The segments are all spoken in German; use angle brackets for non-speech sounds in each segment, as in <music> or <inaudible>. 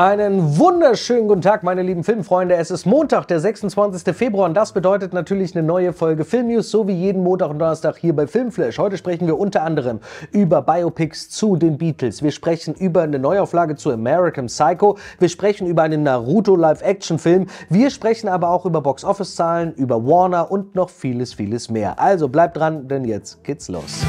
Einen wunderschönen guten Tag, meine lieben Filmfreunde. Es ist Montag, der 26. Februar und das bedeutet natürlich eine neue Folge Filmnews, so wie jeden Montag und Donnerstag hier bei Filmflash. Heute sprechen wir unter anderem über Biopics zu den Beatles. Wir sprechen über eine Neuauflage zu American Psycho. Wir sprechen über einen Naruto Live-Action-Film. Wir sprechen aber auch über Box-Office-Zahlen, über Warner und noch vieles, vieles mehr. Also bleibt dran, denn jetzt geht's los.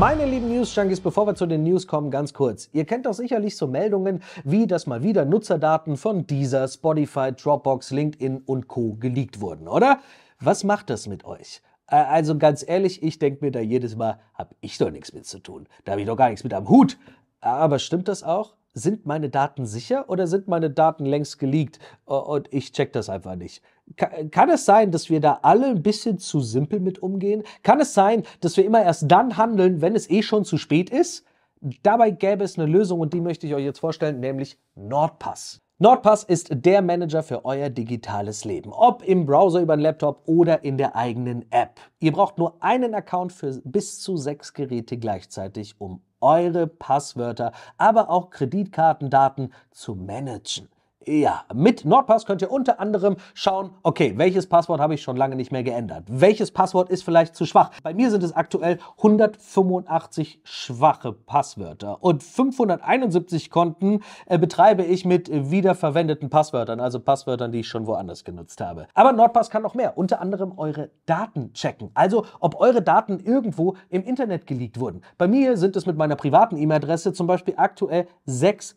Meine lieben News-Junkies, bevor wir zu den News kommen, ganz kurz. Ihr kennt doch sicherlich so Meldungen, wie dass mal wieder Nutzerdaten von Deezer, Spotify, Dropbox, LinkedIn und Co. geleakt wurden, oder? Was macht das mit euch? Äh, also ganz ehrlich, ich denke mir da jedes Mal, habe ich doch nichts mit zu tun. Da habe ich doch gar nichts mit am Hut. Aber stimmt das auch? Sind meine Daten sicher oder sind meine Daten längst geleakt und ich check das einfach nicht? kann es sein, dass wir da alle ein bisschen zu simpel mit umgehen? Kann es sein, dass wir immer erst dann handeln, wenn es eh schon zu spät ist? Dabei gäbe es eine Lösung und die möchte ich euch jetzt vorstellen, nämlich Nordpass. Nordpass ist der Manager für euer digitales Leben, ob im Browser über den Laptop oder in der eigenen App. Ihr braucht nur einen Account für bis zu sechs Geräte gleichzeitig, um eure Passwörter, aber auch Kreditkartendaten zu managen. Ja, mit Nordpass könnt ihr unter anderem schauen, okay, welches Passwort habe ich schon lange nicht mehr geändert? Welches Passwort ist vielleicht zu schwach? Bei mir sind es aktuell 185 schwache Passwörter und 571 Konten äh, betreibe ich mit äh, wiederverwendeten Passwörtern, also Passwörtern, die ich schon woanders genutzt habe. Aber Nordpass kann noch mehr, unter anderem eure Daten checken, also ob eure Daten irgendwo im Internet geleakt wurden. Bei mir sind es mit meiner privaten E-Mail-Adresse zum Beispiel aktuell sechs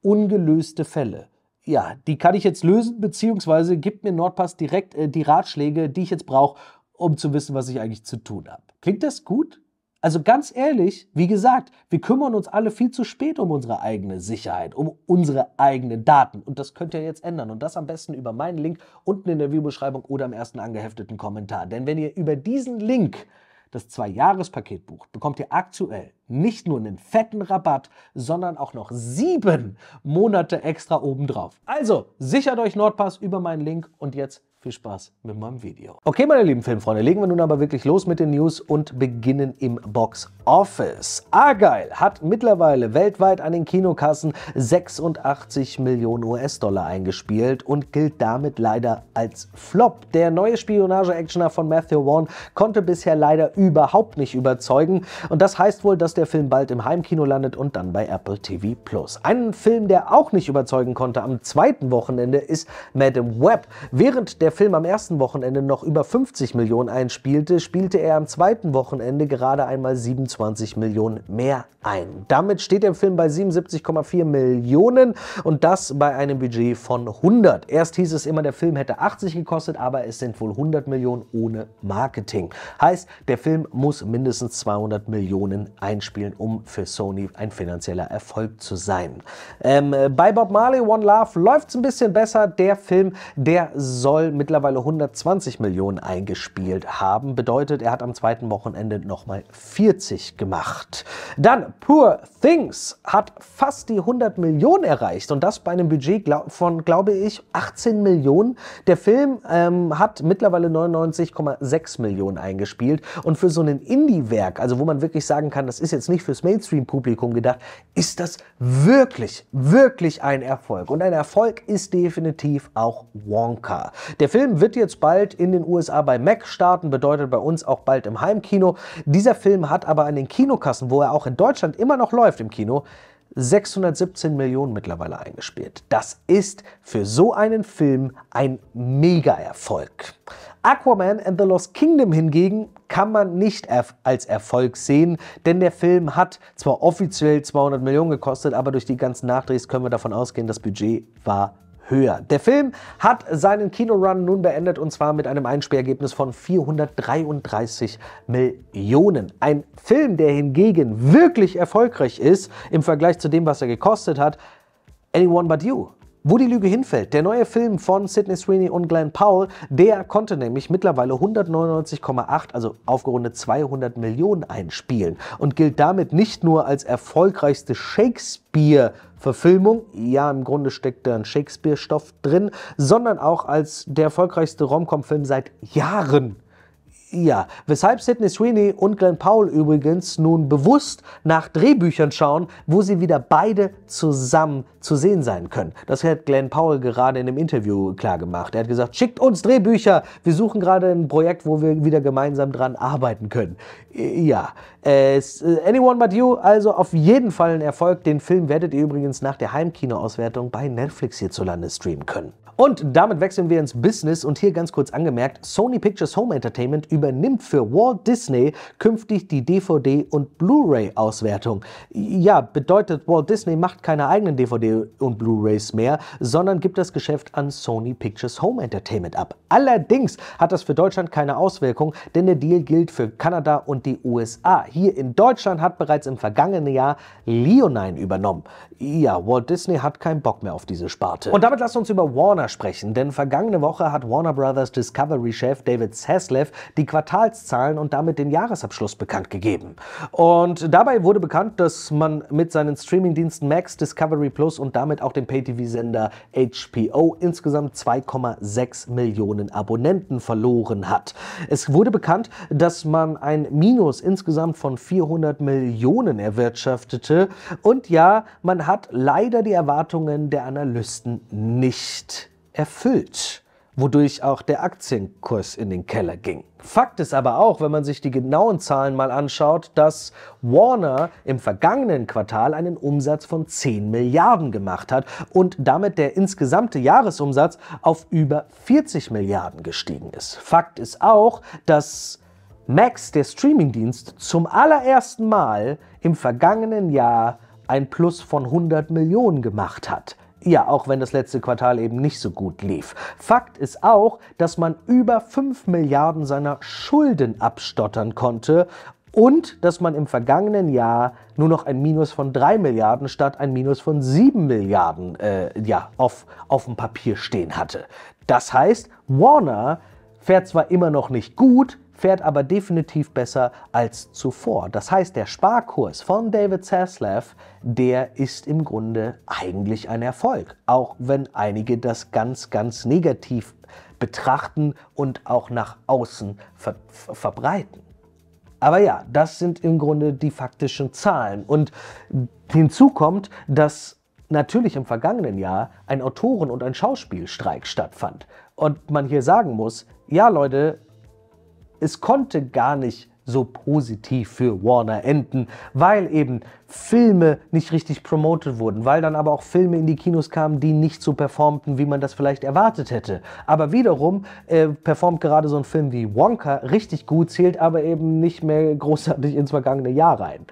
ungelöste Fälle ja, die kann ich jetzt lösen, beziehungsweise gibt mir Nordpass direkt äh, die Ratschläge, die ich jetzt brauche, um zu wissen, was ich eigentlich zu tun habe. Klingt das gut? Also ganz ehrlich, wie gesagt, wir kümmern uns alle viel zu spät um unsere eigene Sicherheit, um unsere eigenen Daten. Und das könnt ihr jetzt ändern. Und das am besten über meinen Link unten in der Videobeschreibung oder im ersten angehefteten Kommentar. Denn wenn ihr über diesen Link das Zwei-Jahres-Paket bucht, bekommt ihr aktuell nicht nur einen fetten Rabatt, sondern auch noch sieben Monate extra obendrauf. Also sichert euch Nordpass über meinen Link und jetzt viel Spaß mit meinem Video. Okay, meine lieben Filmfreunde, legen wir nun aber wirklich los mit den News und beginnen im Box Office. Argyle hat mittlerweile weltweit an den Kinokassen 86 Millionen US-Dollar eingespielt und gilt damit leider als Flop. Der neue Spionage-Actioner von Matthew Warren konnte bisher leider überhaupt nicht überzeugen und das heißt wohl, dass der Film bald im Heimkino landet und dann bei Apple TV+. Plus. Ein Film, der auch nicht überzeugen konnte am zweiten Wochenende ist Madame Web. Während der der Film am ersten Wochenende noch über 50 Millionen einspielte, spielte er am zweiten Wochenende gerade einmal 27 Millionen mehr ein. Damit steht der Film bei 77,4 Millionen und das bei einem Budget von 100. Erst hieß es immer, der Film hätte 80 gekostet, aber es sind wohl 100 Millionen ohne Marketing. Heißt, der Film muss mindestens 200 Millionen einspielen, um für Sony ein finanzieller Erfolg zu sein. Ähm, äh, bei Bob Marley One Love läuft es ein bisschen besser. Der Film, der soll mittlerweile 120 Millionen eingespielt haben. Bedeutet, er hat am zweiten Wochenende nochmal 40 gemacht. Dann Poor Things hat fast die 100 Millionen erreicht und das bei einem Budget von, glaube ich, 18 Millionen. Der Film ähm, hat mittlerweile 99,6 Millionen eingespielt und für so ein Indie-Werk, also wo man wirklich sagen kann, das ist jetzt nicht fürs Mainstream-Publikum gedacht, ist das wirklich, wirklich ein Erfolg. Und ein Erfolg ist definitiv auch Wonka. Der der Film wird jetzt bald in den USA bei Mac starten, bedeutet bei uns auch bald im Heimkino. Dieser Film hat aber an den Kinokassen, wo er auch in Deutschland immer noch läuft im Kino, 617 Millionen mittlerweile eingespielt. Das ist für so einen Film ein Mega-Erfolg. Aquaman and the Lost Kingdom hingegen kann man nicht erf als Erfolg sehen, denn der Film hat zwar offiziell 200 Millionen gekostet, aber durch die ganzen Nachdrehs können wir davon ausgehen, das Budget war höher. Der Film hat seinen Kinorun nun beendet und zwar mit einem Einspielergebnis von 433 Millionen. Ein Film, der hingegen wirklich erfolgreich ist im Vergleich zu dem, was er gekostet hat, Anyone But You wo die Lüge hinfällt, der neue Film von Sidney Sweeney und Glenn Powell, der konnte nämlich mittlerweile 199,8, also aufgerundet 200 Millionen einspielen und gilt damit nicht nur als erfolgreichste Shakespeare Verfilmung, ja im Grunde steckt da ein Shakespeare-Stoff drin, sondern auch als der erfolgreichste Rom-Com-Film seit Jahren. Ja, weshalb Sidney Sweeney und Glenn Powell übrigens nun bewusst nach Drehbüchern schauen, wo sie wieder beide zusammen zu sehen sein können. Das hat Glenn Powell gerade in einem Interview klar gemacht. Er hat gesagt, schickt uns Drehbücher, wir suchen gerade ein Projekt, wo wir wieder gemeinsam dran arbeiten können. Äh, ja, es, äh, Anyone But You, also auf jeden Fall ein Erfolg. Den Film werdet ihr übrigens nach der Heimkinoauswertung bei Netflix hierzulande streamen können. Und damit wechseln wir ins Business und hier ganz kurz angemerkt, Sony Pictures Home Entertainment übernimmt für Walt Disney künftig die DVD- und Blu-ray-Auswertung. Ja, bedeutet, Walt Disney macht keine eigenen DVD und Blu-rays mehr, sondern gibt das Geschäft an Sony Pictures Home Entertainment ab. Allerdings hat das für Deutschland keine Auswirkung, denn der Deal gilt für Kanada und die USA. Hier in Deutschland hat bereits im vergangenen Jahr Leonine übernommen. Ja, Walt Disney hat keinen Bock mehr auf diese Sparte. Und damit lasst uns über Warner sprechen, denn vergangene Woche hat Warner Brothers Discovery-Chef David Zaslav die Quartalszahlen und damit den Jahresabschluss bekannt gegeben. Und dabei wurde bekannt, dass man mit seinen Streamingdiensten Max, Discovery Plus und damit auch den Pay-TV-Sender HBO insgesamt 2,6 Millionen Abonnenten verloren hat. Es wurde bekannt, dass man ein Minus insgesamt von 400 Millionen erwirtschaftete und ja, man hat leider die Erwartungen der Analysten nicht erfüllt wodurch auch der Aktienkurs in den Keller ging. Fakt ist aber auch, wenn man sich die genauen Zahlen mal anschaut, dass Warner im vergangenen Quartal einen Umsatz von 10 Milliarden gemacht hat und damit der insgesamte Jahresumsatz auf über 40 Milliarden gestiegen ist. Fakt ist auch, dass Max, der Streamingdienst, zum allerersten Mal im vergangenen Jahr ein Plus von 100 Millionen gemacht hat. Ja, auch wenn das letzte Quartal eben nicht so gut lief. Fakt ist auch, dass man über 5 Milliarden seiner Schulden abstottern konnte und dass man im vergangenen Jahr nur noch ein Minus von 3 Milliarden statt ein Minus von 7 Milliarden äh, ja, auf, auf dem Papier stehen hatte. Das heißt, Warner fährt zwar immer noch nicht gut, fährt aber definitiv besser als zuvor. Das heißt, der Sparkurs von David Zaslav, der ist im Grunde eigentlich ein Erfolg, auch wenn einige das ganz, ganz negativ betrachten und auch nach außen ver verbreiten. Aber ja, das sind im Grunde die faktischen Zahlen. Und hinzu kommt, dass natürlich im vergangenen Jahr ein Autoren- und ein Schauspielstreik stattfand. Und man hier sagen muss, ja Leute, es konnte gar nicht so positiv für Warner enden, weil eben Filme nicht richtig promotet wurden, weil dann aber auch Filme in die Kinos kamen, die nicht so performten, wie man das vielleicht erwartet hätte. Aber wiederum äh, performt gerade so ein Film wie Wonka richtig gut, zählt aber eben nicht mehr <laughs> großartig ins vergangene Jahr rein.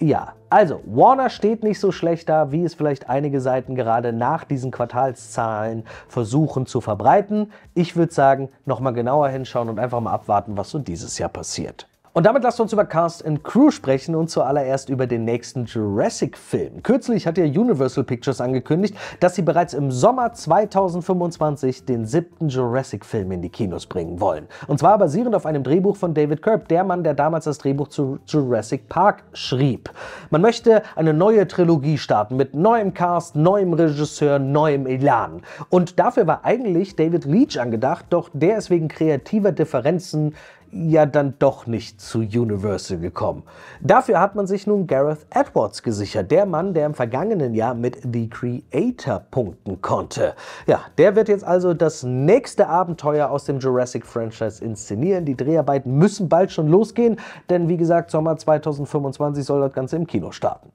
Ja, also, Warner steht nicht so schlecht da, wie es vielleicht einige Seiten gerade nach diesen Quartalszahlen versuchen zu verbreiten. Ich würde sagen, nochmal genauer hinschauen und einfach mal abwarten, was so dieses Jahr passiert. Und damit lasst uns über Cast and Crew sprechen und zuallererst über den nächsten Jurassic-Film. Kürzlich hat ja Universal Pictures angekündigt, dass sie bereits im Sommer 2025 den siebten Jurassic-Film in die Kinos bringen wollen. Und zwar basierend auf einem Drehbuch von David Kirk, der Mann, der damals das Drehbuch zu Jurassic Park schrieb. Man möchte eine neue Trilogie starten mit neuem Cast, neuem Regisseur, neuem Elan. Und dafür war eigentlich David Leach angedacht, doch der ist wegen kreativer Differenzen ja dann doch nicht zu Universal gekommen. Dafür hat man sich nun Gareth Edwards gesichert, der Mann, der im vergangenen Jahr mit The Creator punkten konnte. Ja, der wird jetzt also das nächste Abenteuer aus dem Jurassic Franchise inszenieren. Die Dreharbeiten müssen bald schon losgehen, denn wie gesagt, Sommer 2025 soll das Ganze im Kino starten.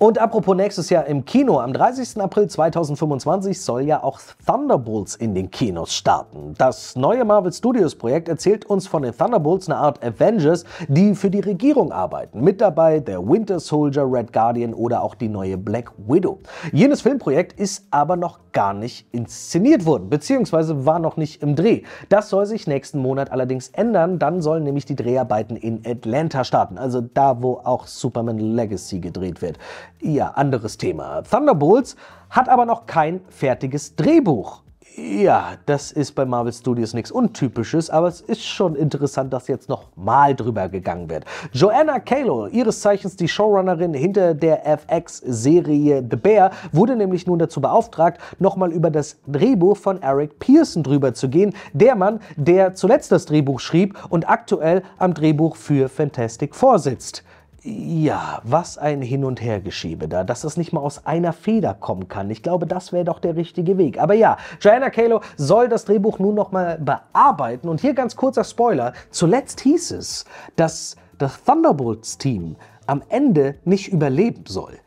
Und apropos nächstes Jahr im Kino, am 30. April 2025 soll ja auch Thunderbolts in den Kinos starten. Das neue Marvel Studios Projekt erzählt uns von den Thunderbolts, einer Art Avengers, die für die Regierung arbeiten. Mit dabei der Winter Soldier, Red Guardian oder auch die neue Black Widow. Jenes Filmprojekt ist aber noch gar nicht inszeniert worden, beziehungsweise war noch nicht im Dreh. Das soll sich nächsten Monat allerdings ändern, dann sollen nämlich die Dreharbeiten in Atlanta starten, also da, wo auch Superman Legacy gedreht wird. Ja, anderes Thema. Thunderbolts hat aber noch kein fertiges Drehbuch. Ja, das ist bei Marvel Studios nichts Untypisches, aber es ist schon interessant, dass jetzt nochmal drüber gegangen wird. Joanna Kalo, ihres Zeichens die Showrunnerin hinter der FX-Serie The Bear, wurde nämlich nun dazu beauftragt, nochmal über das Drehbuch von Eric Pearson drüber zu gehen, der Mann, der zuletzt das Drehbuch schrieb und aktuell am Drehbuch für Fantastic vorsitzt. Ja, was ein Hin- und Hergeschiebe da, dass das nicht mal aus einer Feder kommen kann. Ich glaube, das wäre doch der richtige Weg. Aber ja, Joanna Kalo soll das Drehbuch nun nochmal bearbeiten. Und hier ganz kurzer Spoiler. Zuletzt hieß es, dass das Thunderbolts-Team am Ende nicht überleben soll.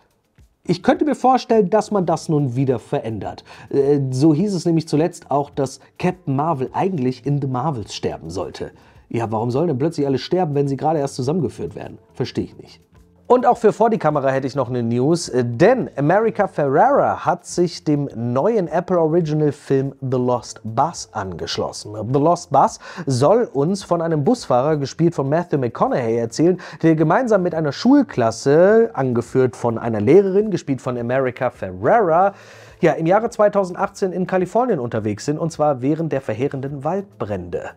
Ich könnte mir vorstellen, dass man das nun wieder verändert. Äh, so hieß es nämlich zuletzt auch, dass Captain Marvel eigentlich in The Marvels sterben sollte. Ja, warum sollen denn plötzlich alle sterben, wenn sie gerade erst zusammengeführt werden? Verstehe ich nicht. Und auch für vor die Kamera hätte ich noch eine News, denn America Ferrera hat sich dem neuen Apple Original Film The Lost Bus angeschlossen. The Lost Bus soll uns von einem Busfahrer, gespielt von Matthew McConaughey, erzählen, der gemeinsam mit einer Schulklasse, angeführt von einer Lehrerin, gespielt von America Ferrera, ja, im Jahre 2018 in Kalifornien unterwegs sind, und zwar während der verheerenden Waldbrände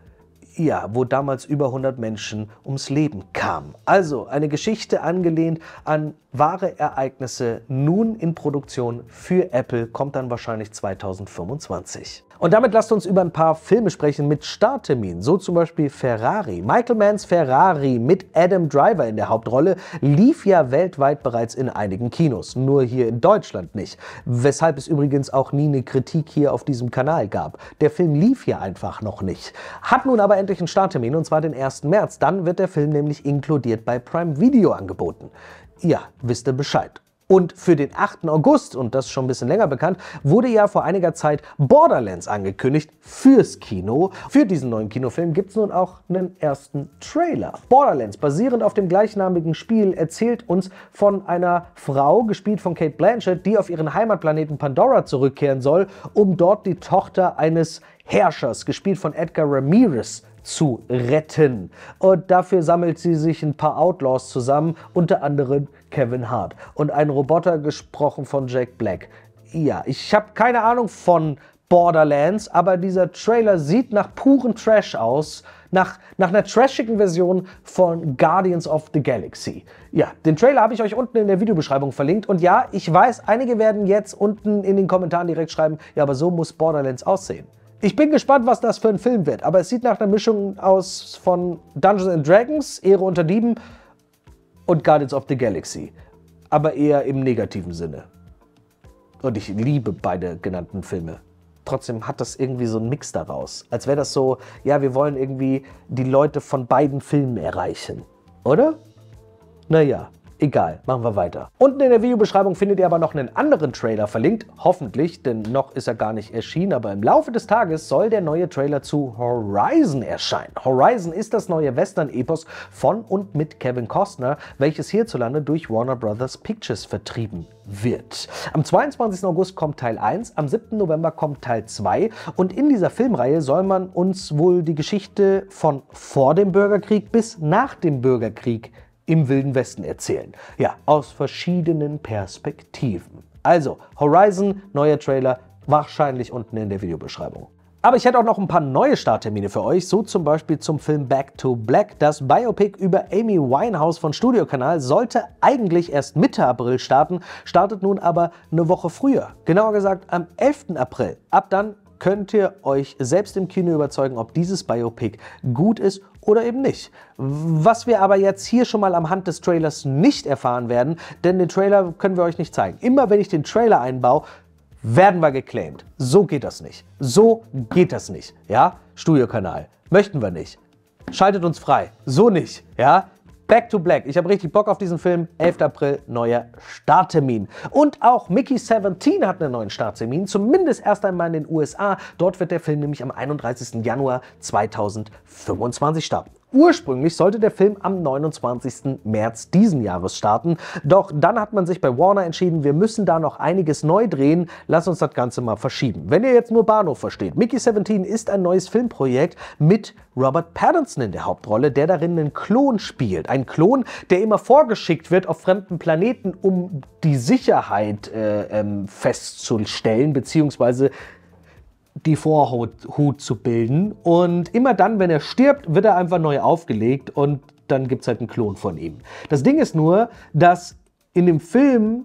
ja, wo damals über 100 Menschen ums Leben kamen. Also eine Geschichte angelehnt an wahre Ereignisse nun in Produktion für Apple kommt dann wahrscheinlich 2025. Und damit lasst uns über ein paar Filme sprechen mit Starttermin, so zum Beispiel Ferrari. Michael Manns Ferrari mit Adam Driver in der Hauptrolle lief ja weltweit bereits in einigen Kinos, nur hier in Deutschland nicht. Weshalb es übrigens auch nie eine Kritik hier auf diesem Kanal gab. Der Film lief ja einfach noch nicht. Hat nun aber endlich einen Starttermin und zwar den 1. März. Dann wird der Film nämlich inkludiert bei Prime Video angeboten ja, wisst ihr Bescheid. Und für den 8. August, und das ist schon ein bisschen länger bekannt, wurde ja vor einiger Zeit Borderlands angekündigt fürs Kino. Für diesen neuen Kinofilm gibt es nun auch einen ersten Trailer. Borderlands, basierend auf dem gleichnamigen Spiel, erzählt uns von einer Frau, gespielt von Kate Blanchett, die auf ihren Heimatplaneten Pandora zurückkehren soll, um dort die Tochter eines Herrschers, gespielt von Edgar Ramirez, zu retten. Und dafür sammelt sie sich ein paar Outlaws zusammen, unter anderem Kevin Hart und ein Roboter gesprochen von Jack Black. Ja, ich habe keine Ahnung von Borderlands, aber dieser Trailer sieht nach purem Trash aus, nach, nach einer trashigen Version von Guardians of the Galaxy. Ja, den Trailer habe ich euch unten in der Videobeschreibung verlinkt und ja, ich weiß, einige werden jetzt unten in den Kommentaren direkt schreiben, ja, aber so muss Borderlands aussehen. Ich bin gespannt, was das für ein Film wird, aber es sieht nach einer Mischung aus von Dungeons and Dragons, Ehre unter Dieben und Guardians of the Galaxy. Aber eher im negativen Sinne. Und ich liebe beide genannten Filme. Trotzdem hat das irgendwie so einen Mix daraus. Als wäre das so, ja, wir wollen irgendwie die Leute von beiden Filmen erreichen. Oder? Naja, Egal, machen wir weiter. Unten in der Videobeschreibung findet ihr aber noch einen anderen Trailer verlinkt. Hoffentlich, denn noch ist er gar nicht erschienen. Aber im Laufe des Tages soll der neue Trailer zu Horizon erscheinen. Horizon ist das neue Western-Epos von und mit Kevin Costner, welches hierzulande durch Warner Brothers Pictures vertrieben wird. Am 22. August kommt Teil 1, am 7. November kommt Teil 2 und in dieser Filmreihe soll man uns wohl die Geschichte von vor dem Bürgerkrieg bis nach dem Bürgerkrieg im Wilden Westen erzählen. Ja, aus verschiedenen Perspektiven. Also, Horizon, neuer Trailer, wahrscheinlich unten in der Videobeschreibung. Aber ich hätte auch noch ein paar neue Starttermine für euch, so zum Beispiel zum Film Back to Black. Das Biopic über Amy Winehouse von Studiokanal sollte eigentlich erst Mitte April starten, startet nun aber eine Woche früher. Genauer gesagt am 11. April. Ab dann könnt ihr euch selbst im Kino überzeugen, ob dieses Biopic gut ist oder eben nicht. Was wir aber jetzt hier schon mal am Hand des Trailers nicht erfahren werden, denn den Trailer können wir euch nicht zeigen. Immer wenn ich den Trailer einbaue, werden wir geclaimed. So geht das nicht. So geht das nicht. Ja? Studiokanal. Möchten wir nicht. Schaltet uns frei. So nicht. Ja? Back to Black. Ich habe richtig Bock auf diesen Film. 11. April, neuer Starttermin. Und auch Mickey 17 hat einen neuen Starttermin, zumindest erst einmal in den USA. Dort wird der Film nämlich am 31. Januar 2025 starten. Ursprünglich sollte der Film am 29. März diesen Jahres starten, doch dann hat man sich bei Warner entschieden, wir müssen da noch einiges neu drehen, lass uns das Ganze mal verschieben. Wenn ihr jetzt nur Bahnhof versteht, Mickey 17 ist ein neues Filmprojekt mit Robert Pattinson in der Hauptrolle, der darin einen Klon spielt. Ein Klon, der immer vorgeschickt wird auf fremden Planeten, um die Sicherheit äh, ähm, festzustellen, beziehungsweise die Vorhaut zu bilden. Und immer dann, wenn er stirbt, wird er einfach neu aufgelegt und dann gibt es halt einen Klon von ihm. Das Ding ist nur, dass in dem Film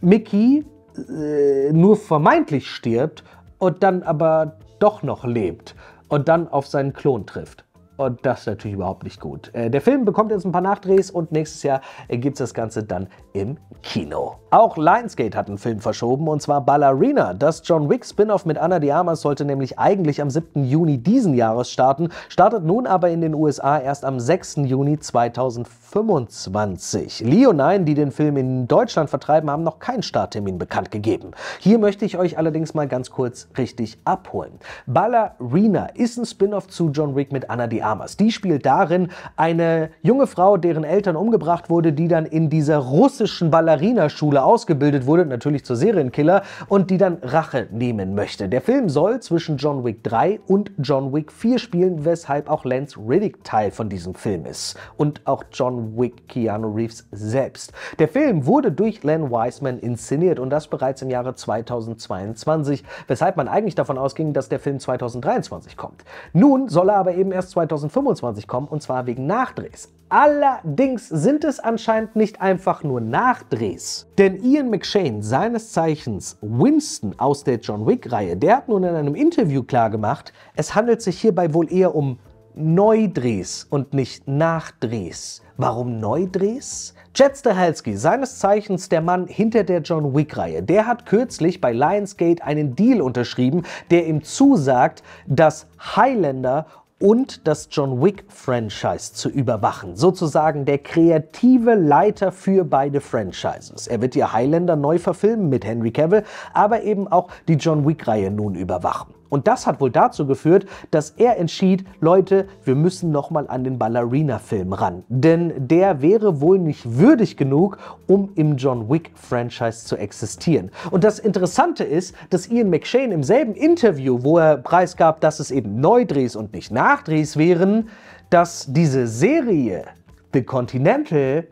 Mickey äh, nur vermeintlich stirbt und dann aber doch noch lebt und dann auf seinen Klon trifft. Und das ist natürlich überhaupt nicht gut. Äh, der Film bekommt jetzt ein paar Nachdrehs und nächstes Jahr gibt es das Ganze dann im Kino. Auch Lionsgate hat einen Film verschoben und zwar Ballerina. Das John Wick Spin-off mit Anna de Armas sollte nämlich eigentlich am 7. Juni diesen Jahres starten, startet nun aber in den USA erst am 6. Juni 2025. Leonine, die den Film in Deutschland vertreiben, haben noch keinen Starttermin bekannt gegeben. Hier möchte ich euch allerdings mal ganz kurz richtig abholen. Ballerina ist ein Spin-off zu John Wick mit Anna de Armas. Die spielt darin eine junge Frau, deren Eltern umgebracht wurde, die dann in dieser russischen Ballerinaschule ausgebildet wurde, natürlich zur Serienkiller, und die dann Rache nehmen möchte. Der Film soll zwischen John Wick 3 und John Wick 4 spielen, weshalb auch Lance Riddick Teil von diesem Film ist. Und auch John Wick Keanu Reeves selbst. Der Film wurde durch Len Wiseman inszeniert und das bereits im Jahre 2022, weshalb man eigentlich davon ausging, dass der Film 2023 kommt. Nun soll er aber eben erst 2023 2025 kommen und zwar wegen Nachdrehs. Allerdings sind es anscheinend nicht einfach nur Nachdrehs. Denn Ian McShane, seines Zeichens Winston aus der John Wick-Reihe, der hat nun in einem Interview klargemacht, es handelt sich hierbei wohl eher um Neudrehs und nicht Nachdrehs. Warum Neudrehs? Chad Stahelski, seines Zeichens der Mann hinter der John Wick-Reihe, der hat kürzlich bei Lionsgate einen Deal unterschrieben, der ihm zusagt, dass Highlander und das John Wick-Franchise zu überwachen. Sozusagen der kreative Leiter für beide Franchises. Er wird ihr Highlander neu verfilmen mit Henry Cavill, aber eben auch die John Wick-Reihe nun überwachen. Und das hat wohl dazu geführt, dass er entschied, Leute, wir müssen nochmal an den Ballerina-Film ran. Denn der wäre wohl nicht würdig genug, um im John Wick-Franchise zu existieren. Und das Interessante ist, dass Ian McShane im selben Interview, wo er preisgab, dass es eben Neudrehs und nicht Nachdrehs wären, dass diese Serie The Continental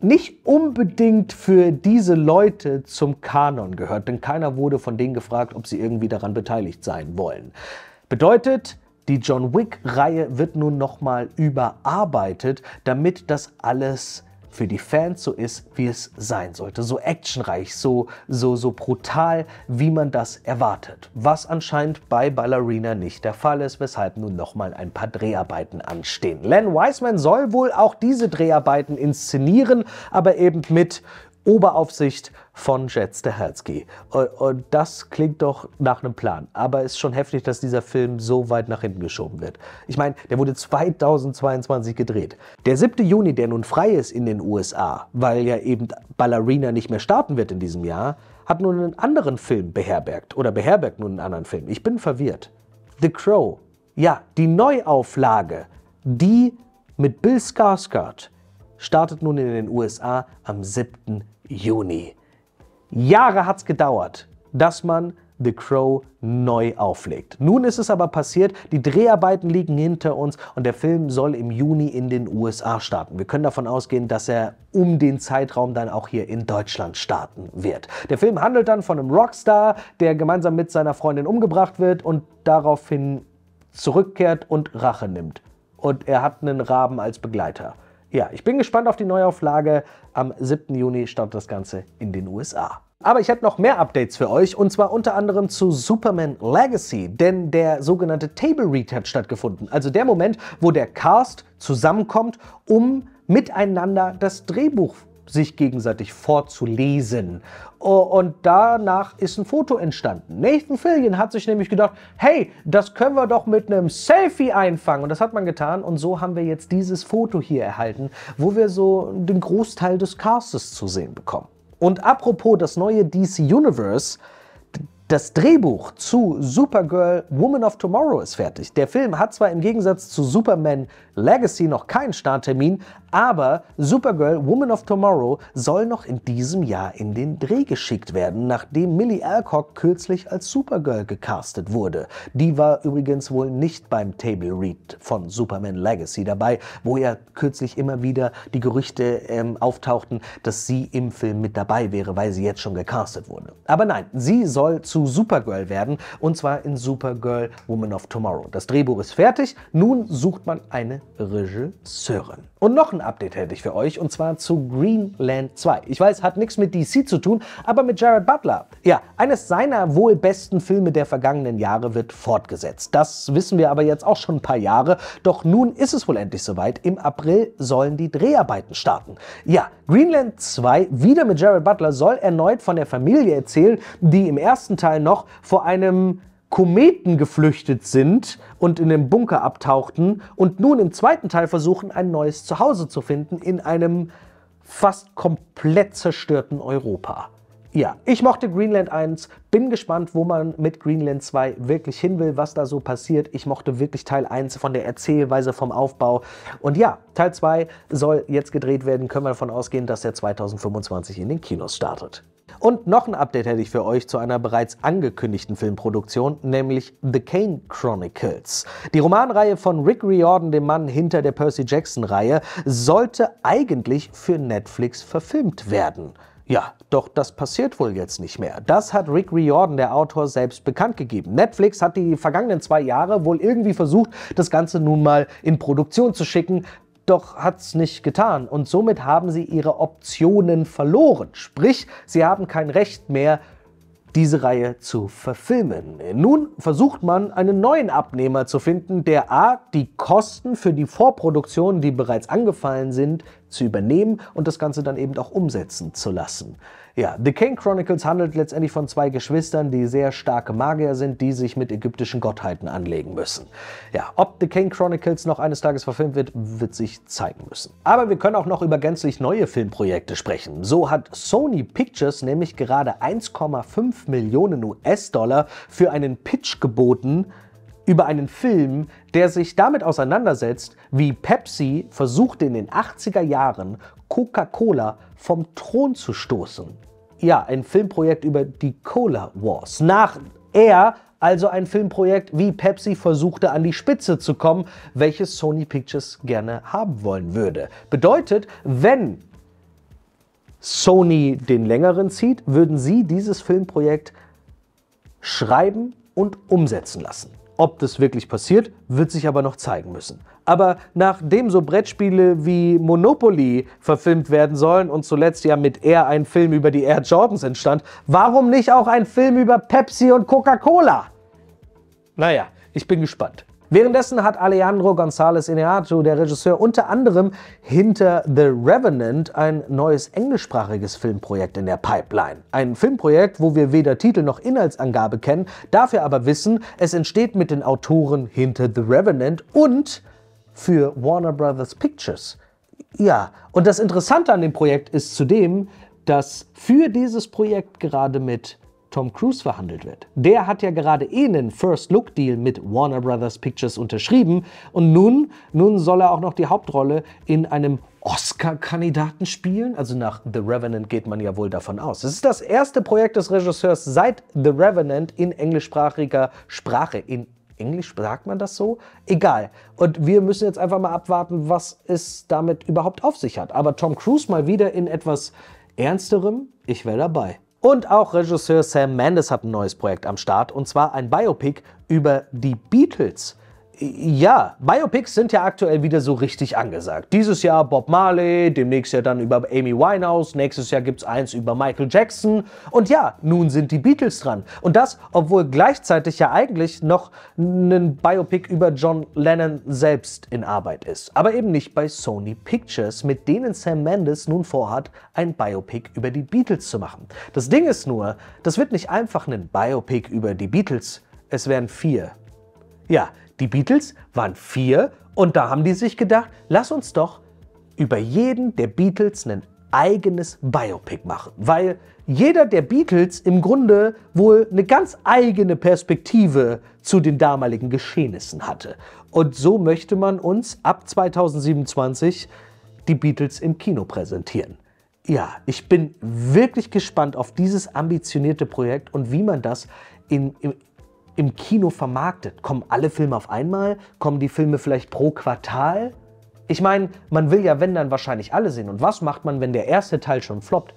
nicht unbedingt für diese Leute zum Kanon gehört, denn keiner wurde von denen gefragt, ob sie irgendwie daran beteiligt sein wollen. Bedeutet, die John Wick-Reihe wird nun nochmal überarbeitet, damit das alles für die Fans so ist, wie es sein sollte. So actionreich, so, so, so brutal, wie man das erwartet. Was anscheinend bei Ballerina nicht der Fall ist, weshalb nun nochmal ein paar Dreharbeiten anstehen. Len Wiseman soll wohl auch diese Dreharbeiten inszenieren, aber eben mit Oberaufsicht von Jet Stahelski. Und, äh, äh, das klingt doch nach einem Plan. Aber es ist schon heftig, dass dieser Film so weit nach hinten geschoben wird. Ich meine, der wurde 2022 gedreht. Der 7. Juni, der nun frei ist in den USA, weil ja eben Ballerina nicht mehr starten wird in diesem Jahr, hat nun einen anderen Film beherbergt. Oder beherbergt nun einen anderen Film. Ich bin verwirrt. The Crow. Ja, die Neuauflage. Die mit Bill Skarsgård startet nun in den USA am 7. Juni. Juni. Jahre hat es gedauert, dass man The Crow neu auflegt. Nun ist es aber passiert, die Dreharbeiten liegen hinter uns und der Film soll im Juni in den USA starten. Wir können davon ausgehen, dass er um den Zeitraum dann auch hier in Deutschland starten wird. Der Film handelt dann von einem Rockstar, der gemeinsam mit seiner Freundin umgebracht wird und daraufhin zurückkehrt und Rache nimmt. Und er hat einen Raben als Begleiter. Ja, ich bin gespannt auf die Neuauflage. Am 7. Juni startet das Ganze in den USA. Aber ich habe noch mehr Updates für euch und zwar unter anderem zu Superman Legacy, denn der sogenannte Table Read hat stattgefunden. Also der Moment, wo der Cast zusammenkommt, um miteinander das Drehbuch sich gegenseitig vorzulesen. Oh, und danach ist ein Foto entstanden. Nathan Fillion hat sich nämlich gedacht, hey, das können wir doch mit einem Selfie einfangen. Und das hat man getan. Und so haben wir jetzt dieses Foto hier erhalten, wo wir so den Großteil des Castes zu sehen bekommen. Und apropos das neue DC Universe, das Drehbuch zu Supergirl Woman of Tomorrow ist fertig. Der Film hat zwar im Gegensatz zu Superman Legacy noch keinen Starttermin, aber Supergirl Woman of Tomorrow soll noch in diesem Jahr in den Dreh geschickt werden, nachdem Millie Alcock kürzlich als Supergirl gecastet wurde. Die war übrigens wohl nicht beim Table Read von Superman Legacy dabei, wo ja kürzlich immer wieder die Gerüchte ähm, auftauchten, dass sie im Film mit dabei wäre, weil sie jetzt schon gecastet wurde. Aber nein, sie soll zu zu Supergirl werden, und zwar in Supergirl Woman of Tomorrow. Das Drehbuch ist fertig, nun sucht man eine Regisseurin. Und noch ein Update hätte ich für euch, und zwar zu Greenland 2. Ich weiß, hat nichts mit DC zu tun, aber mit Jared Butler. Ja, eines seiner wohl besten Filme der vergangenen Jahre wird fortgesetzt. Das wissen wir aber jetzt auch schon ein paar Jahre. Doch nun ist es wohl endlich soweit. Im April sollen die Dreharbeiten starten. Ja, Greenland 2, wieder mit Jared Butler, soll erneut von der Familie erzählen, die im ersten Teil noch vor einem Kometen geflüchtet sind und in dem Bunker abtauchten und nun im zweiten Teil versuchen, ein neues Zuhause zu finden in einem fast komplett zerstörten Europa. Ja, ich mochte Greenland 1, bin gespannt, wo man mit Greenland 2 wirklich hin will, was da so passiert. Ich mochte wirklich Teil 1 von der Erzählweise, vom Aufbau. Und ja, Teil 2 soll jetzt gedreht werden, können wir davon ausgehen, dass er 2025 in den Kinos startet. Und noch ein Update hätte ich für euch zu einer bereits angekündigten Filmproduktion, nämlich The Kane Chronicles. Die Romanreihe von Rick Riordan, dem Mann hinter der Percy Jackson-Reihe, sollte eigentlich für Netflix verfilmt werden. Ja, doch das passiert wohl jetzt nicht mehr. Das hat Rick Riordan, der Autor, selbst bekannt gegeben. Netflix hat die vergangenen zwei Jahre wohl irgendwie versucht, das Ganze nun mal in Produktion zu schicken, doch hat es nicht getan und somit haben sie ihre Optionen verloren. Sprich, sie haben kein Recht mehr, diese Reihe zu verfilmen. Nun versucht man, einen neuen Abnehmer zu finden, der a. die Kosten für die Vorproduktionen, die bereits angefallen sind, zu übernehmen und das Ganze dann eben auch umsetzen zu lassen. Ja, The King Chronicles handelt letztendlich von zwei Geschwistern, die sehr starke Magier sind, die sich mit ägyptischen Gottheiten anlegen müssen. Ja, ob The King Chronicles noch eines Tages verfilmt wird, wird sich zeigen müssen. Aber wir können auch noch über gänzlich neue Filmprojekte sprechen. So hat Sony Pictures nämlich gerade 1,5 Millionen US-Dollar für einen Pitch geboten, über einen Film, der sich damit auseinandersetzt, wie Pepsi versuchte in den 80er Jahren Coca-Cola vom Thron zu stoßen. Ja, ein Filmprojekt über die Cola Wars. Nach er also ein Filmprojekt, wie Pepsi versuchte an die Spitze zu kommen, welches Sony Pictures gerne haben wollen würde. Bedeutet, wenn Sony den längeren zieht, würden sie dieses Filmprojekt schreiben und umsetzen lassen. Ob das wirklich passiert, wird sich aber noch zeigen müssen. Aber nachdem so Brettspiele wie Monopoly verfilmt werden sollen und zuletzt ja mit Air ein Film über die Air Jordans entstand, warum nicht auch ein Film über Pepsi und Coca-Cola? Naja, ich bin gespannt. Währenddessen hat Alejandro González Iñárritu, der Regisseur, unter anderem hinter The Revenant ein neues englischsprachiges Filmprojekt in der Pipeline. Ein Filmprojekt, wo wir weder Titel noch Inhaltsangabe kennen, dafür aber wissen, es entsteht mit den Autoren hinter The Revenant und für Warner Brothers Pictures. Ja, und das Interessante an dem Projekt ist zudem, dass für dieses Projekt gerade mit Tom Cruise verhandelt wird. Der hat ja gerade eh einen First-Look-Deal mit Warner Brothers Pictures unterschrieben und nun, nun soll er auch noch die Hauptrolle in einem Oscar-Kandidaten spielen? Also nach The Revenant geht man ja wohl davon aus. Es ist das erste Projekt des Regisseurs seit The Revenant in englischsprachiger Sprache, in Englisch sagt man das so? Egal. Und wir müssen jetzt einfach mal abwarten, was es damit überhaupt auf sich hat. Aber Tom Cruise mal wieder in etwas Ernsterem, ich wäre dabei. Und auch Regisseur Sam Mendes hat ein neues Projekt am Start, und zwar ein Biopic über die Beatles ja, Biopics sind ja aktuell wieder so richtig angesagt. Dieses Jahr Bob Marley, demnächst ja dann über Amy Winehouse, nächstes Jahr gibt's eins über Michael Jackson. Und ja, nun sind die Beatles dran. Und das, obwohl gleichzeitig ja eigentlich noch ein Biopic über John Lennon selbst in Arbeit ist. Aber eben nicht bei Sony Pictures, mit denen Sam Mendes nun vorhat, ein Biopic über die Beatles zu machen. Das Ding ist nur, das wird nicht einfach ein Biopic über die Beatles. Es werden vier. Ja, die Beatles waren vier und da haben die sich gedacht, lass uns doch über jeden der Beatles ein eigenes Biopic machen, weil jeder der Beatles im Grunde wohl eine ganz eigene Perspektive zu den damaligen Geschehnissen hatte. Und so möchte man uns ab 2027 die Beatles im Kino präsentieren. Ja, ich bin wirklich gespannt auf dieses ambitionierte Projekt und wie man das in, im im Kino vermarktet? Kommen alle Filme auf einmal? Kommen die Filme vielleicht pro Quartal? Ich meine, man will ja, wenn dann wahrscheinlich alle sehen. Und was macht man, wenn der erste Teil schon floppt?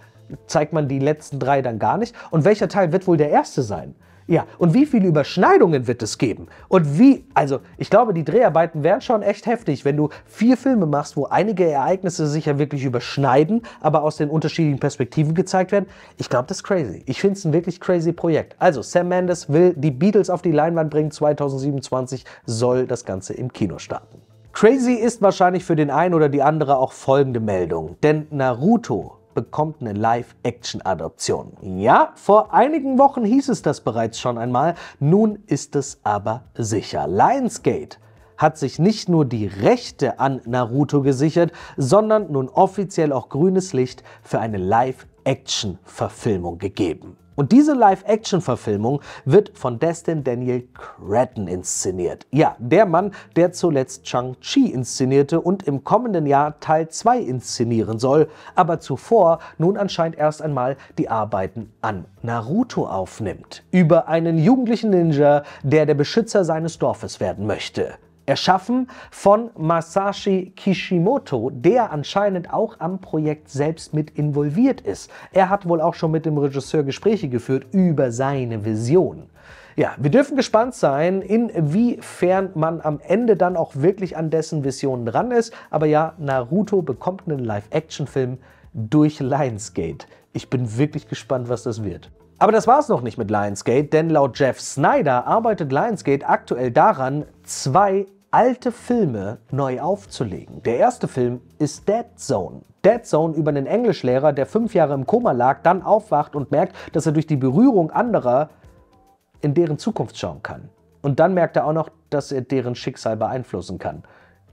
Zeigt man die letzten drei dann gar nicht? Und welcher Teil wird wohl der erste sein? Ja, und wie viele Überschneidungen wird es geben? Und wie, also ich glaube, die Dreharbeiten wären schon echt heftig, wenn du vier Filme machst, wo einige Ereignisse sich ja wirklich überschneiden, aber aus den unterschiedlichen Perspektiven gezeigt werden. Ich glaube, das ist crazy. Ich finde es ein wirklich crazy Projekt. Also Sam Mendes will die Beatles auf die Leinwand bringen. 2027 soll das Ganze im Kino starten. Crazy ist wahrscheinlich für den einen oder die andere auch folgende Meldung, denn Naruto bekommt eine Live-Action-Adoption. Ja, vor einigen Wochen hieß es das bereits schon einmal, nun ist es aber sicher. Lionsgate hat sich nicht nur die Rechte an Naruto gesichert, sondern nun offiziell auch grünes Licht für eine Live-Action-Verfilmung gegeben. Und diese Live-Action-Verfilmung wird von Destin Daniel Cretton inszeniert. Ja, der Mann, der zuletzt chang chi inszenierte und im kommenden Jahr Teil 2 inszenieren soll, aber zuvor nun anscheinend erst einmal die Arbeiten an Naruto aufnimmt. Über einen jugendlichen Ninja, der der Beschützer seines Dorfes werden möchte erschaffen von Masashi Kishimoto, der anscheinend auch am Projekt selbst mit involviert ist. Er hat wohl auch schon mit dem Regisseur Gespräche geführt über seine Vision. Ja, wir dürfen gespannt sein, inwiefern man am Ende dann auch wirklich an dessen Visionen dran ist. Aber ja, Naruto bekommt einen Live-Action-Film durch Lionsgate. Ich bin wirklich gespannt, was das wird. Aber das war es noch nicht mit Lionsgate, denn laut Jeff Snyder arbeitet Lionsgate aktuell daran, zwei alte Filme neu aufzulegen. Der erste Film ist Dead Zone. Dead Zone über einen Englischlehrer, der fünf Jahre im Koma lag, dann aufwacht und merkt, dass er durch die Berührung anderer in deren Zukunft schauen kann. Und dann merkt er auch noch, dass er deren Schicksal beeinflussen kann.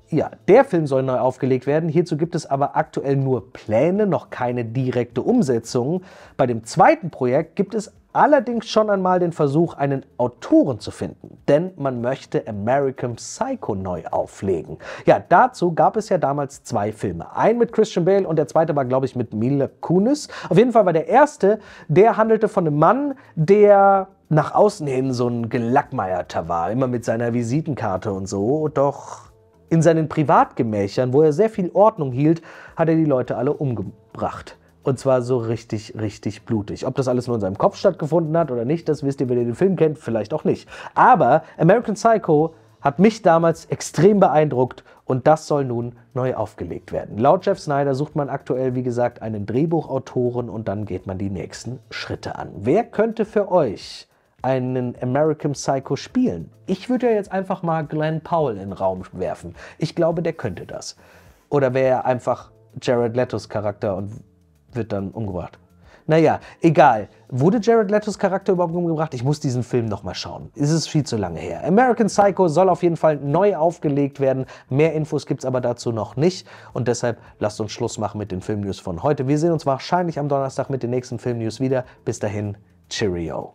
Ja, der Film soll neu aufgelegt werden. Hierzu gibt es aber aktuell nur Pläne, noch keine direkte Umsetzung. Bei dem zweiten Projekt gibt es allerdings schon einmal den Versuch, einen Autoren zu finden, denn man möchte American Psycho neu auflegen. Ja, dazu gab es ja damals zwei Filme. Einen mit Christian Bale und der zweite war, glaube ich, mit Mila Kunis. Auf jeden Fall war der erste, der handelte von einem Mann, der nach außen hin so ein Gelackmeierter war, immer mit seiner Visitenkarte und so, doch in seinen Privatgemächern, wo er sehr viel Ordnung hielt, hat er die Leute alle umgebracht. Und zwar so richtig, richtig blutig. Ob das alles nur in seinem Kopf stattgefunden hat oder nicht, das wisst ihr, wenn ihr den Film kennt, vielleicht auch nicht. Aber American Psycho hat mich damals extrem beeindruckt und das soll nun neu aufgelegt werden. Laut Jeff Snyder sucht man aktuell, wie gesagt, einen Drehbuchautoren und dann geht man die nächsten Schritte an. Wer könnte für euch einen American Psycho spielen? Ich würde ja jetzt einfach mal Glenn Powell in den Raum werfen. Ich glaube, der könnte das. Oder wäre er einfach Jared Letos Charakter und wird dann umgebracht. Naja, egal. Wurde Jared Letos Charakter überhaupt umgebracht? Ich muss diesen Film nochmal schauen. Ist Es viel zu lange her. American Psycho soll auf jeden Fall neu aufgelegt werden. Mehr Infos gibt es aber dazu noch nicht. Und deshalb lasst uns Schluss machen mit den Filmnews von heute. Wir sehen uns wahrscheinlich am Donnerstag mit den nächsten Filmnews wieder. Bis dahin, Cheerio.